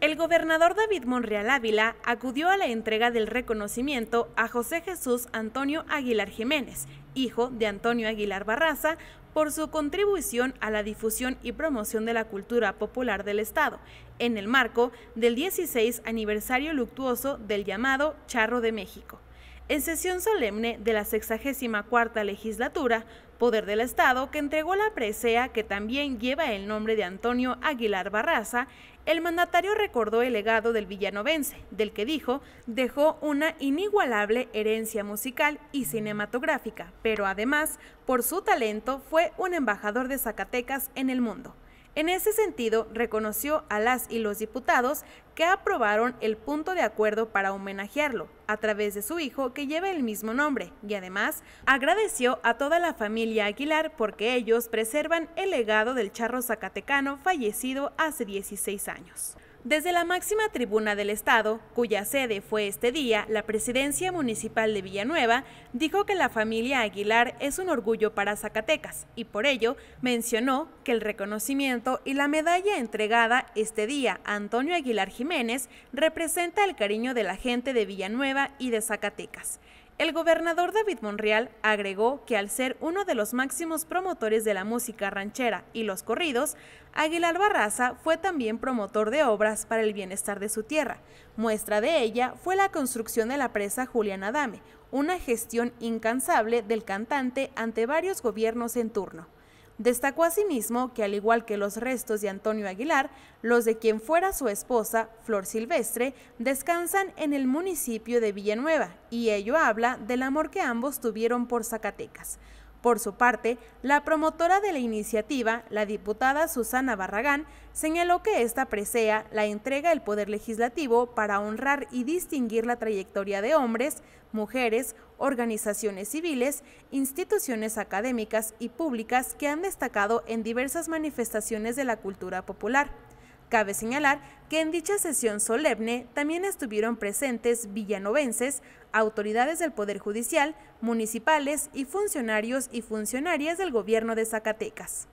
El gobernador David Monreal Ávila acudió a la entrega del reconocimiento a José Jesús Antonio Aguilar Jiménez, hijo de Antonio Aguilar Barraza, por su contribución a la difusión y promoción de la cultura popular del Estado, en el marco del 16 aniversario luctuoso del llamado Charro de México en sesión solemne de la 64 legislatura, Poder del Estado, que entregó la presea que también lleva el nombre de Antonio Aguilar Barraza, el mandatario recordó el legado del villanovense, del que dijo dejó una inigualable herencia musical y cinematográfica, pero además, por su talento, fue un embajador de Zacatecas en el mundo. En ese sentido, reconoció a las y los diputados que aprobaron el punto de acuerdo para homenajearlo a través de su hijo que lleva el mismo nombre y además agradeció a toda la familia Aguilar porque ellos preservan el legado del charro zacatecano fallecido hace 16 años. Desde la máxima tribuna del Estado, cuya sede fue este día, la Presidencia Municipal de Villanueva dijo que la familia Aguilar es un orgullo para Zacatecas y por ello mencionó que el reconocimiento y la medalla entregada este día a Antonio Aguilar Jiménez representa el cariño de la gente de Villanueva y de Zacatecas. El gobernador David Monreal agregó que al ser uno de los máximos promotores de la música ranchera y los corridos, Aguilar Barraza fue también promotor de obras para el bienestar de su tierra. Muestra de ella fue la construcción de la presa Julián Adame, una gestión incansable del cantante ante varios gobiernos en turno. Destacó asimismo que al igual que los restos de Antonio Aguilar, los de quien fuera su esposa, Flor Silvestre, descansan en el municipio de Villanueva y ello habla del amor que ambos tuvieron por Zacatecas. Por su parte, la promotora de la iniciativa, la diputada Susana Barragán, señaló que esta presea la entrega el Poder Legislativo para honrar y distinguir la trayectoria de hombres, mujeres, organizaciones civiles, instituciones académicas y públicas que han destacado en diversas manifestaciones de la cultura popular. Cabe señalar que en dicha sesión solemne también estuvieron presentes villanovenses, autoridades del Poder Judicial, municipales y funcionarios y funcionarias del gobierno de Zacatecas.